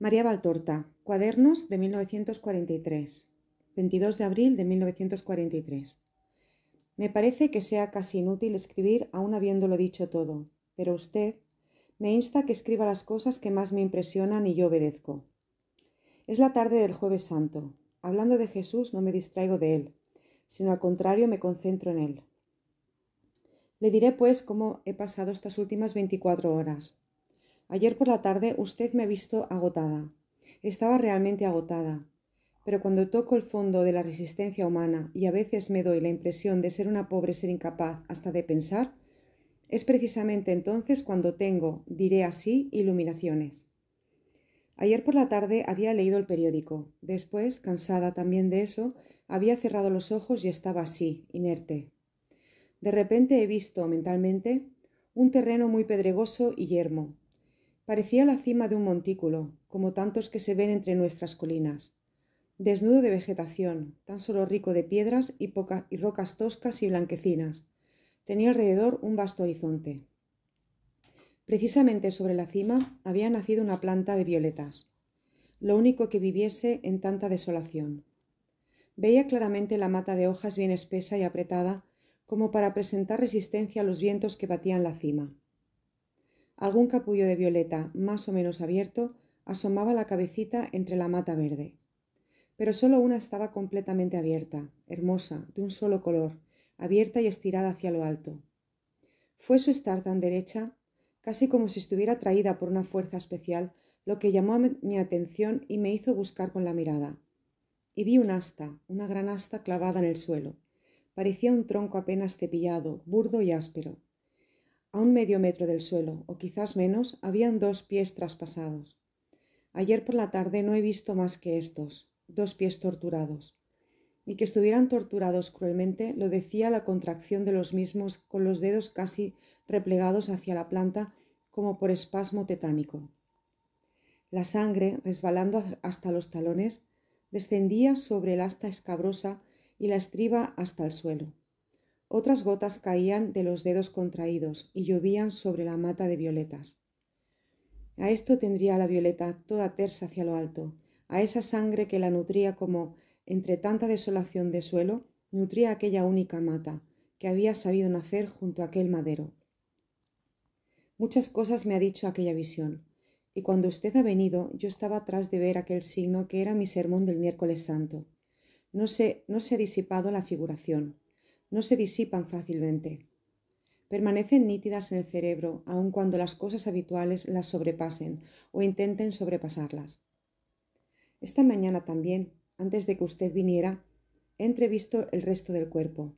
María Valtorta, Cuadernos de 1943, 22 de abril de 1943. Me parece que sea casi inútil escribir aún habiéndolo dicho todo, pero usted me insta que escriba las cosas que más me impresionan y yo obedezco. Es la tarde del jueves santo. Hablando de Jesús no me distraigo de él, sino al contrario me concentro en él. Le diré pues cómo he pasado estas últimas 24 horas. Ayer por la tarde usted me ha visto agotada. Estaba realmente agotada. Pero cuando toco el fondo de la resistencia humana y a veces me doy la impresión de ser una pobre ser incapaz hasta de pensar, es precisamente entonces cuando tengo, diré así, iluminaciones. Ayer por la tarde había leído el periódico. Después, cansada también de eso, había cerrado los ojos y estaba así, inerte. De repente he visto, mentalmente, un terreno muy pedregoso y yermo, Parecía la cima de un montículo, como tantos que se ven entre nuestras colinas. Desnudo de vegetación, tan solo rico de piedras y, y rocas toscas y blanquecinas. Tenía alrededor un vasto horizonte. Precisamente sobre la cima había nacido una planta de violetas, lo único que viviese en tanta desolación. Veía claramente la mata de hojas bien espesa y apretada, como para presentar resistencia a los vientos que batían la cima. Algún capullo de violeta, más o menos abierto, asomaba la cabecita entre la mata verde. Pero solo una estaba completamente abierta, hermosa, de un solo color, abierta y estirada hacia lo alto. Fue su estar tan derecha, casi como si estuviera atraída por una fuerza especial, lo que llamó mi atención y me hizo buscar con la mirada. Y vi un asta, una gran asta clavada en el suelo. Parecía un tronco apenas cepillado, burdo y áspero. A un medio metro del suelo, o quizás menos, habían dos pies traspasados. Ayer por la tarde no he visto más que estos, dos pies torturados. Y que estuvieran torturados cruelmente lo decía la contracción de los mismos con los dedos casi replegados hacia la planta como por espasmo tetánico. La sangre, resbalando hasta los talones, descendía sobre el asta escabrosa y la estriba hasta el suelo. Otras gotas caían de los dedos contraídos y llovían sobre la mata de violetas. A esto tendría la violeta toda tersa hacia lo alto, a esa sangre que la nutría como, entre tanta desolación de suelo, nutría aquella única mata que había sabido nacer junto a aquel madero. Muchas cosas me ha dicho aquella visión, y cuando usted ha venido yo estaba atrás de ver aquel signo que era mi sermón del miércoles santo. No se, no se ha disipado la figuración no se disipan fácilmente. Permanecen nítidas en el cerebro aun cuando las cosas habituales las sobrepasen o intenten sobrepasarlas. Esta mañana también, antes de que usted viniera, he entrevisto el resto del cuerpo.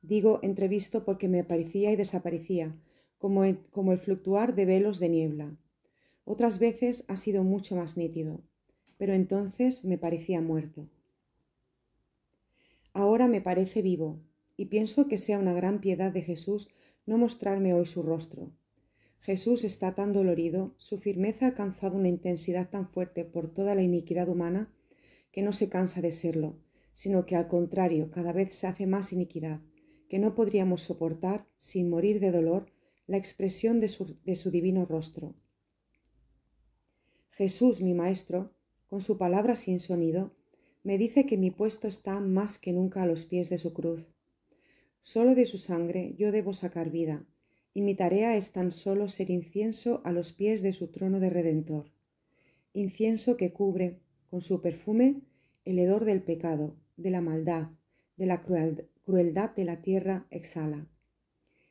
Digo entrevisto porque me aparecía y desaparecía, como el, como el fluctuar de velos de niebla. Otras veces ha sido mucho más nítido, pero entonces me parecía muerto. Ahora me parece vivo, y pienso que sea una gran piedad de Jesús no mostrarme hoy su rostro. Jesús está tan dolorido, su firmeza ha alcanzado una intensidad tan fuerte por toda la iniquidad humana, que no se cansa de serlo, sino que al contrario cada vez se hace más iniquidad, que no podríamos soportar, sin morir de dolor, la expresión de su, divino rostro. Jesús, mi Maestro, con su palabra sin sonido, me dice que mi puesto está más que nunca a los pies de su cruz Solo de su sangre yo debo sacar vida, y mi tarea es tan solo ser incienso a los pies de su trono de redentor. Incienso que cubre, con su perfume, el hedor del pecado, de la maldad, de la crueldad de la tierra exhala.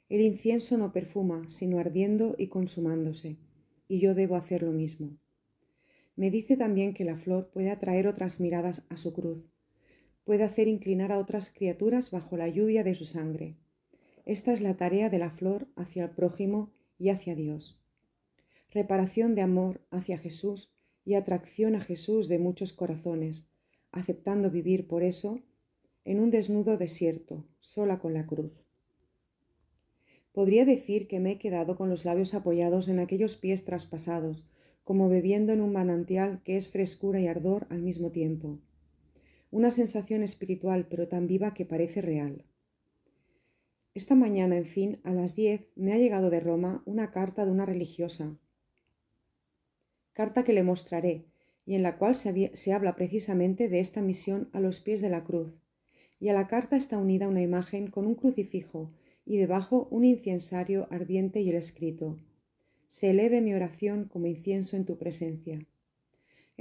El incienso no perfuma, sino ardiendo y consumándose, y yo debo hacer lo mismo. Me dice también que la flor puede atraer otras miradas a su cruz, puede hacer inclinar a otras criaturas bajo la lluvia de su sangre. Esta es la tarea de la flor hacia el prójimo y hacia Dios. Reparación de amor hacia Jesús y atracción a Jesús de muchos corazones, aceptando vivir por eso en un desnudo desierto, sola con la cruz. Podría decir que me he quedado con los labios apoyados en aquellos pies traspasados, como bebiendo en un manantial que es frescura y ardor al mismo tiempo una sensación espiritual pero tan viva que parece real. Esta mañana, en fin, a las 10 me ha llegado de Roma una carta de una religiosa. Carta que le mostraré y en la cual se, habla precisamente de esta misión a los pies de la cruz. Y a la carta está unida una imagen con un crucifijo y debajo un incensario ardiente y el escrito. Se eleve mi oración como incienso en tu presencia.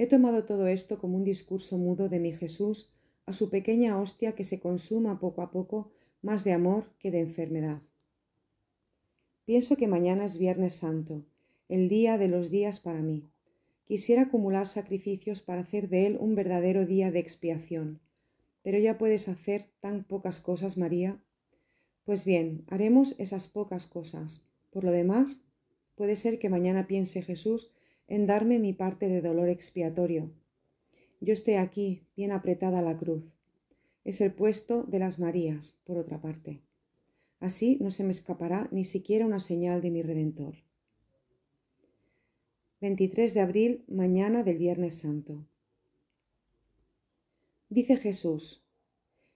He tomado todo esto como un discurso mudo de mi Jesús a su pequeña hostia que se consuma poco a poco más de amor que de enfermedad. Pienso que mañana es Viernes Santo, el día de los días para mí. Quisiera acumular sacrificios para hacer de él un verdadero día de expiación. Pero ya puedes hacer tan pocas cosas, María. Pues bien, haremos esas pocas cosas. Por lo demás, puede ser que mañana piense Jesús en darme mi parte de dolor expiatorio. Yo estoy aquí, bien apretada a la cruz. Es el puesto de las Marías, por otra parte. Así no se me escapará ni siquiera una señal de mi Redentor. 23 de abril, mañana del Viernes Santo. Dice Jesús,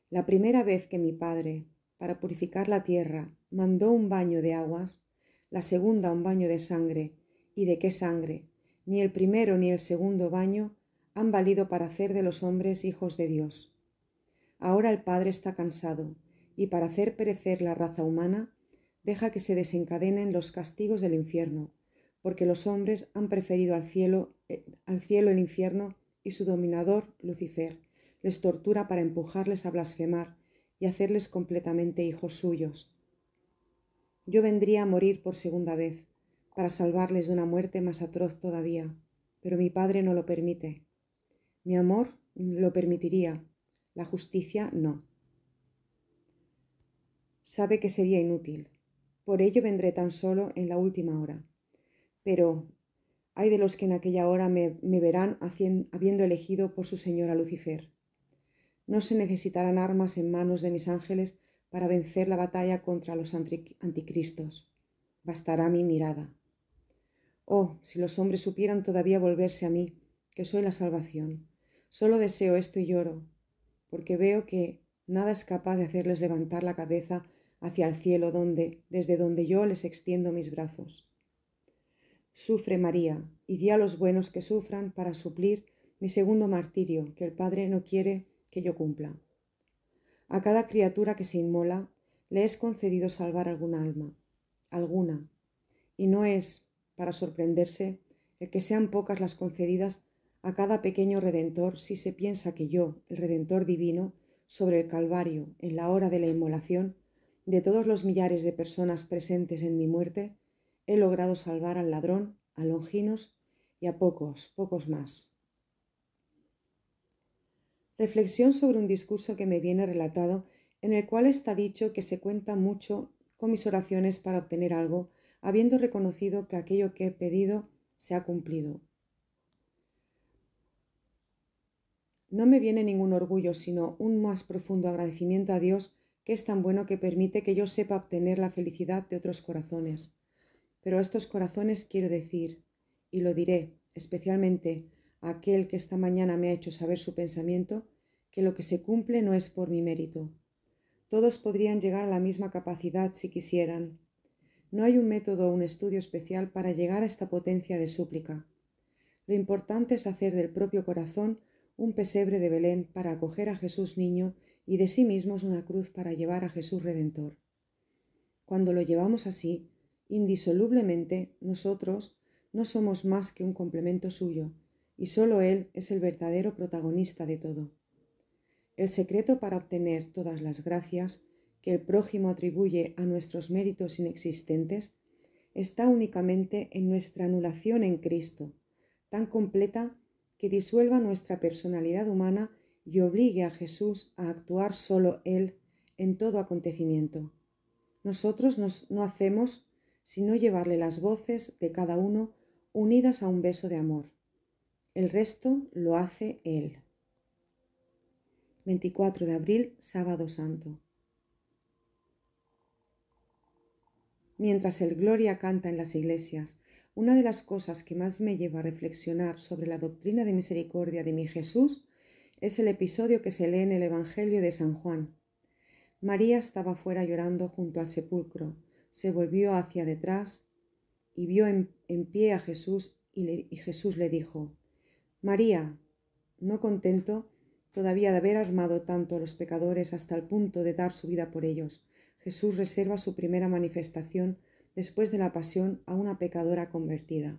la primera vez que mi Padre, para purificar la tierra, mandó un baño de aguas, la segunda un baño de sangre, y de qué sangre, ni el primero ni el segundo baño han valido para hacer de los hombres hijos de Dios. Ahora el Padre está cansado, y para hacer perecer la raza humana, deja que se desencadenen los castigos del infierno, porque los hombres han preferido al cielo, eh, al cielo el infierno y su dominador, Lucifer, les tortura para empujarles a blasfemar y hacerles completamente hijos suyos. Yo vendría a morir por segunda vez, para salvarles de una muerte más atroz todavía, pero mi padre no lo permite. Mi amor lo permitiría, la justicia no. Sabe que sería inútil, por ello vendré tan solo en la última hora. Pero hay de los que en aquella hora me, verán habiendo elegido por su señora Lucifer. No se necesitarán armas en manos de mis ángeles para vencer la batalla contra los anticristos. Bastará mi mirada. Oh, si los hombres supieran todavía volverse a mí, que soy la salvación. Solo deseo esto y lloro, porque veo que nada es capaz de hacerles levantar la cabeza hacia el cielo donde, desde donde yo les extiendo mis brazos. Sufre María, y di a los buenos que sufran para suplir mi segundo martirio que el Padre no quiere que yo cumpla. A cada criatura que se inmola le es concedido salvar algún alma, alguna, y no es para sorprenderse el que sean pocas las concedidas a cada pequeño redentor si se piensa que yo, el redentor divino, sobre el Calvario, en la hora de la inmolación, de todos los millares de personas presentes en mi muerte, he logrado salvar al ladrón, a Longinos y a pocos, pocos más. Reflexión sobre un discurso que me viene relatado en el cual está dicho que se cuenta mucho con mis oraciones para obtener algo habiendo reconocido que aquello que he pedido se ha cumplido. No me viene ningún orgullo, sino un más profundo agradecimiento a Dios que es tan bueno que permite que yo sepa obtener la felicidad de otros corazones. Pero a estos corazones quiero decir, y lo diré especialmente a aquel que esta mañana me ha hecho saber su pensamiento, que lo que se cumple no es por mi mérito. Todos podrían llegar a la misma capacidad si quisieran, no hay un método o un estudio especial para llegar a esta potencia de súplica. Lo importante es hacer del propio corazón un pesebre de Belén para acoger a Jesús niño y de sí mismos una cruz para llevar a Jesús Redentor. Cuando lo llevamos así, indisolublemente nosotros no somos más que un complemento suyo, y sólo Él es el verdadero protagonista de todo. El secreto para obtener todas las gracias que el prójimo atribuye a nuestros méritos inexistentes está únicamente en nuestra anulación en Cristo, tan completa que disuelva nuestra personalidad humana y obligue a Jesús a actuar solo Él en todo acontecimiento. Nosotros no hacemos sino llevarle las voces de cada uno unidas a un beso de amor. El resto lo hace Él. 24 de abril, sábado santo. Mientras el Gloria canta en las iglesias, una de las cosas que más me lleva a reflexionar sobre la doctrina de misericordia de mi Jesús es el episodio que se lee en el Evangelio de San Juan. María estaba fuera llorando junto al sepulcro, se volvió hacia detrás y vio en, pie a Jesús y, y Jesús le dijo, María, no contento todavía de haber armado tanto a los pecadores hasta el punto de dar su vida por ellos, Jesús reserva su primera manifestación después de la pasión a una pecadora convertida.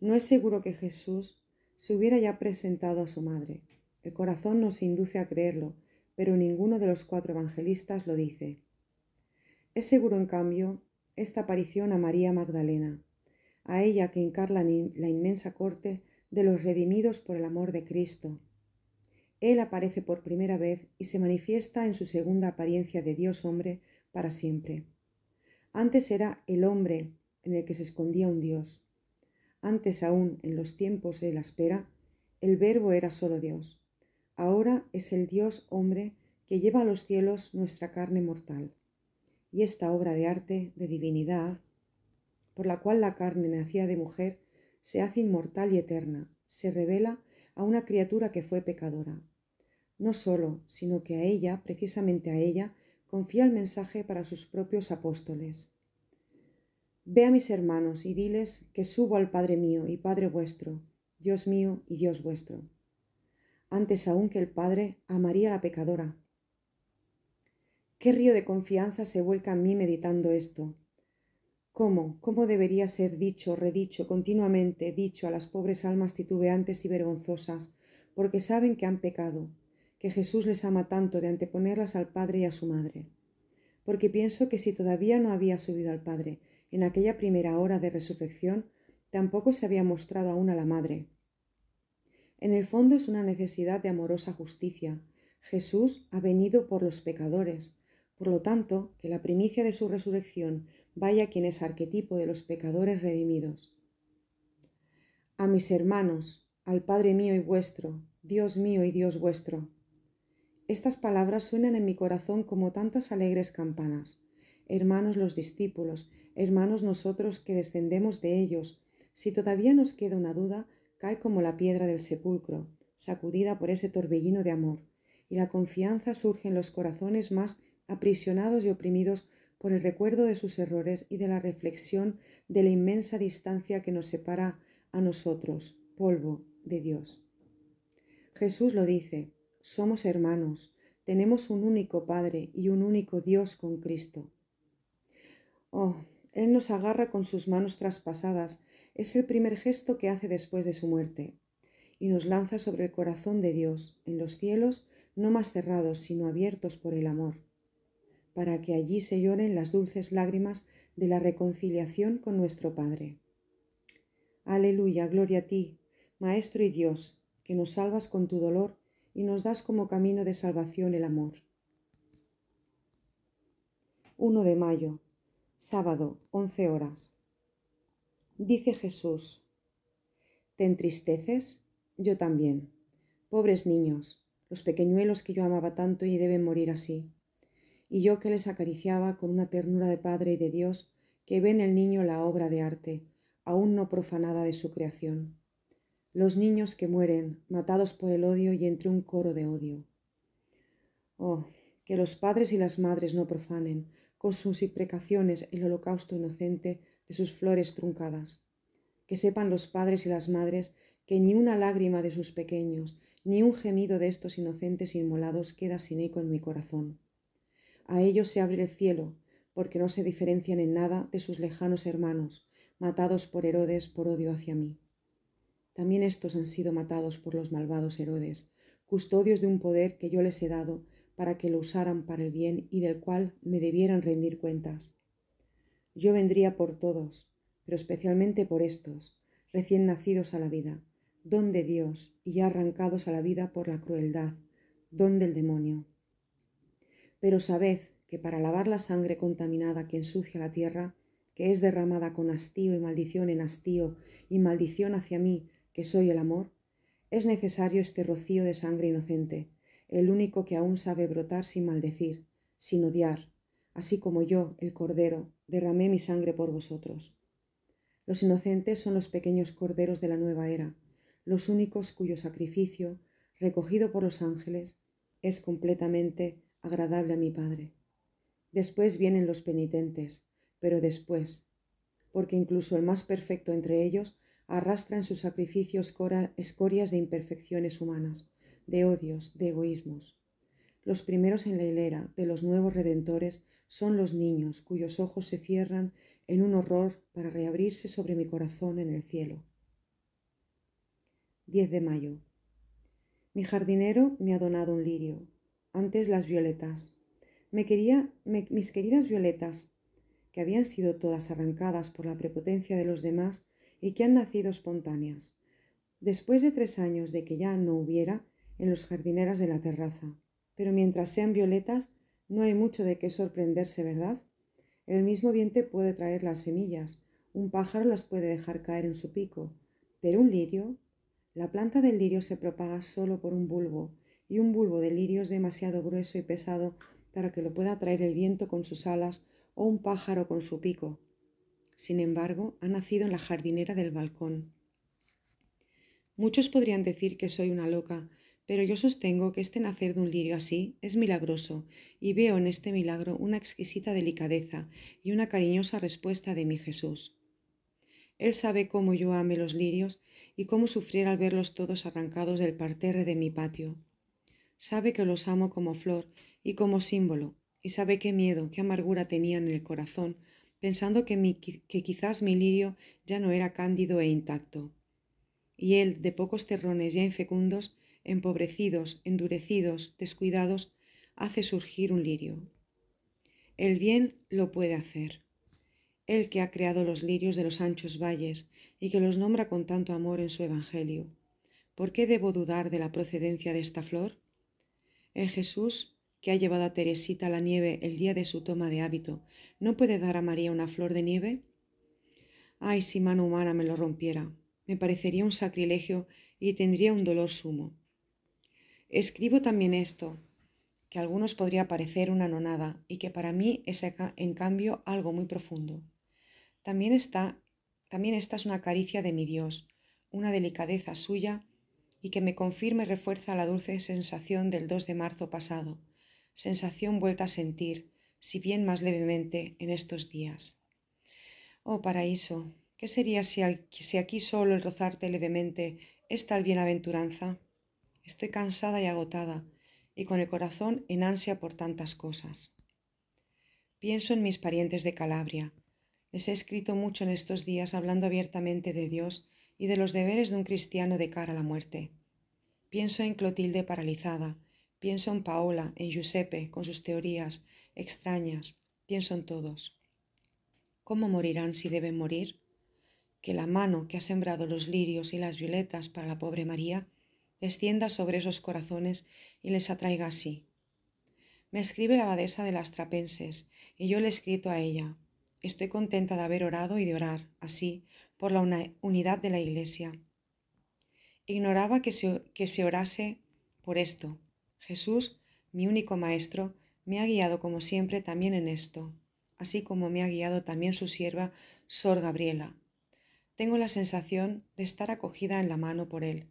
No es seguro que Jesús se hubiera ya presentado a su madre. El corazón nos induce a creerlo, pero ninguno de los cuatro evangelistas lo dice. Es seguro, en cambio, esta aparición a María Magdalena, a ella que encarna la inmensa corte de los redimidos por el amor de Cristo, él aparece por primera vez y se manifiesta en su segunda apariencia de Dios hombre para siempre. Antes era el hombre en el que se escondía un Dios. Antes aún, en los tiempos de la espera, el verbo era solo Dios. Ahora es el Dios hombre que lleva a los cielos nuestra carne mortal. Y esta obra de arte, de divinidad, por la cual la carne nacía de mujer, se hace inmortal y eterna, se revela a una criatura que fue pecadora. No solo, sino que a ella, precisamente a ella, confía el mensaje para sus propios apóstoles. Ve a mis hermanos y diles que subo al Padre mío y Padre vuestro, Dios mío y Dios vuestro. Antes aún que el Padre, a la pecadora. Qué río de confianza se vuelca en mí meditando esto. ¿Cómo, cómo debería ser dicho, redicho, continuamente dicho a las pobres almas titubeantes y vergonzosas, porque saben que han pecado, que Jesús les ama tanto de anteponerlas al Padre y a su Madre. Porque pienso que si todavía no había subido al Padre en aquella primera hora de resurrección, tampoco se había mostrado aún a la Madre. En el fondo es una necesidad de amorosa justicia. Jesús ha venido por los pecadores. Por lo tanto, que la primicia de su resurrección vaya quien es arquetipo de los pecadores redimidos. A mis hermanos, al Padre mío y vuestro, Dios mío y Dios vuestro. Estas palabras suenan en mi corazón como tantas alegres campanas. Hermanos los discípulos, hermanos nosotros que descendemos de ellos, si todavía nos queda una duda, cae como la piedra del sepulcro, sacudida por ese torbellino de amor, y la confianza surge en los corazones más aprisionados y oprimidos por el recuerdo de sus errores y de la reflexión de la inmensa distancia que nos separa a nosotros, polvo de Dios. Jesús lo dice, somos hermanos, tenemos un único Padre y un único Dios con Cristo. Oh, Él nos agarra con sus manos traspasadas, es el primer gesto que hace después de su muerte, y nos lanza sobre el corazón de Dios, en los cielos, no más cerrados, sino abiertos por el amor, para que allí se lloren las dulces lágrimas de la reconciliación con nuestro Padre. Aleluya, gloria a ti, Maestro y Dios, que nos salvas con tu dolor y nos das como camino de salvación el amor. 1 de mayo, sábado, 11 horas. Dice Jesús, ¿te entristeces? Yo también. Pobres niños, los pequeñuelos que yo amaba tanto y deben morir así. Y yo que les acariciaba con una ternura de Padre y de Dios, que ve en el niño la obra de arte, aún no profanada de su creación los niños que mueren, matados por el odio y entre un coro de odio. Oh, que los padres y las madres no profanen, con sus imprecaciones, el holocausto inocente de sus flores truncadas. Que sepan los padres y las madres que ni una lágrima de sus pequeños, ni un gemido de estos inocentes inmolados queda sin eco en mi corazón. A ellos se abre el cielo, porque no se diferencian en nada de sus lejanos hermanos, matados por Herodes por odio hacia mí. También estos han sido matados por los malvados Herodes, custodios de un poder que yo les he dado para que lo usaran para el bien y del cual me debieran rendir cuentas. Yo vendría por todos, pero especialmente por estos, recién nacidos a la vida, don de Dios y ya arrancados a la vida por la crueldad, don del demonio. Pero sabed que para lavar la sangre contaminada que ensucia la tierra, que es derramada con hastío y maldición en hastío y maldición hacia mí, que soy el amor, es necesario este rocío de sangre inocente, el único que aún sabe brotar sin maldecir, sin odiar, así como yo, el Cordero, derramé mi sangre por vosotros. Los inocentes son los pequeños corderos de la nueva era, los únicos cuyo sacrificio, recogido por los ángeles, es completamente agradable a mi Padre. Después vienen los penitentes, pero después, porque incluso el más perfecto entre ellos arrastra en sus sacrificios escorias de imperfecciones humanas, de odios, de egoísmos. Los primeros en la hilera de los nuevos redentores son los niños cuyos ojos se cierran en un horror para reabrirse sobre mi corazón en el cielo. 10 de mayo. Mi jardinero me ha donado un lirio, antes las violetas. Me quería, mis queridas violetas, que habían sido todas arrancadas por la prepotencia de los demás, y que han nacido espontáneas, después de tres años de que ya no hubiera en los jardineras de la terraza. Pero mientras sean violetas, no hay mucho de qué sorprenderse, ¿verdad? El mismo viento puede traer las semillas, un pájaro las puede dejar caer en su pico, pero un lirio, la planta del lirio se propaga solo por un bulbo, y un bulbo de lirio es demasiado grueso y pesado para que lo pueda traer el viento con sus alas o un pájaro con su pico sin embargo, ha nacido en la jardinera del balcón. Muchos podrían decir que soy una loca, pero yo sostengo que este nacer de un lirio así es milagroso, y veo en este milagro una exquisita delicadeza y una cariñosa respuesta de mi Jesús. Él sabe cómo yo ame los lirios y cómo sufrir al verlos todos arrancados del parterre de mi patio. Sabe que los amo como flor y como símbolo, y sabe qué miedo, qué amargura tenía en el corazón pensando que, quizás mi lirio ya no era cándido e intacto. Y él, de pocos terrones ya infecundos, empobrecidos, endurecidos, descuidados, hace surgir un lirio. El bien lo puede hacer. Él que ha creado los lirios de los anchos valles y que los nombra con tanto amor en su Evangelio. ¿Por qué debo dudar de la procedencia de esta flor? El Jesús que ha llevado a Teresita a la nieve el día de su toma de hábito, ¿no puede dar a María una flor de nieve? Ay, si mano humana me lo rompiera, me parecería un sacrilegio y tendría un dolor sumo. Escribo también esto, que a algunos podría parecer una nonada y que para mí es en cambio algo muy profundo. También está, también esta es una caricia de mi Dios, una delicadeza suya y que me confirma y refuerza la dulce sensación del 2 de marzo pasado, sensación vuelta a sentir, si bien más levemente, en estos días. Oh paraíso, ¿qué sería si, aquí solo el rozarte levemente es tal bienaventuranza? Estoy cansada y agotada, y con el corazón en ansia por tantas cosas. Pienso en mis parientes de Calabria. Les he escrito mucho en estos días hablando abiertamente de Dios y de los deberes de un cristiano de cara a la muerte. Pienso en Clotilde paralizada, Pienso en Paola, en Giuseppe, con sus teorías extrañas. Pienso en todos. ¿Cómo morirán si deben morir? Que la mano que ha sembrado los lirios y las violetas para la pobre María descienda sobre esos corazones y les atraiga así. Me escribe la abadesa de las Trapenses, y yo le he escrito a ella. Estoy contenta de haber orado y de orar, así, por la unidad de la Iglesia. Ignoraba que se, que se orase por esto, Jesús, mi único Maestro, me ha guiado como siempre también en esto, así como me ha guiado también su sierva, Sor Gabriela. Tengo la sensación de estar acogida en la mano por Él,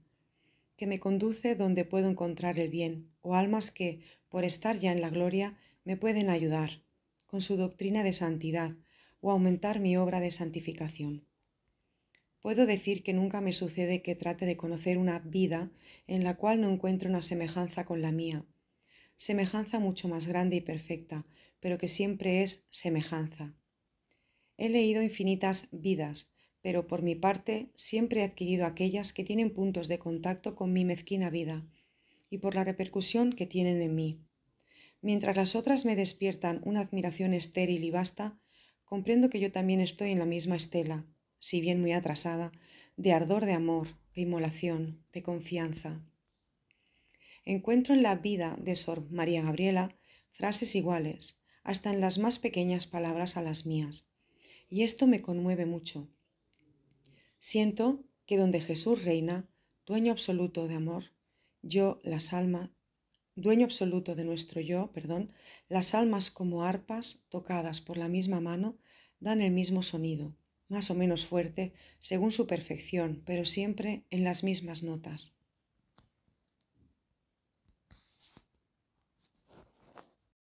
que me conduce donde puedo encontrar el bien, o almas que, por estar ya en la gloria, me pueden ayudar, con su doctrina de santidad, o aumentar mi obra de santificación. Puedo decir que nunca me sucede que trate de conocer una vida en la cual no encuentro una semejanza con la mía. Semejanza mucho más grande y perfecta, pero que siempre es semejanza. He leído infinitas vidas, pero por mi parte siempre he adquirido aquellas que tienen puntos de contacto con mi mezquina vida y por la repercusión que tienen en mí. Mientras las otras me despiertan una admiración estéril y vasta, comprendo que yo también estoy en la misma estela, si bien muy atrasada, de ardor de amor, de inmolación, de confianza. Encuentro en la vida de Sor María Gabriela frases iguales, hasta en las más pequeñas palabras a las mías, y esto me conmueve mucho. Siento que donde Jesús reina, dueño absoluto de amor, yo, las almas, dueño absoluto de nuestro yo, perdón, las almas como arpas tocadas por la misma mano dan el mismo sonido, más o menos fuerte, según su perfección, pero siempre en las mismas notas.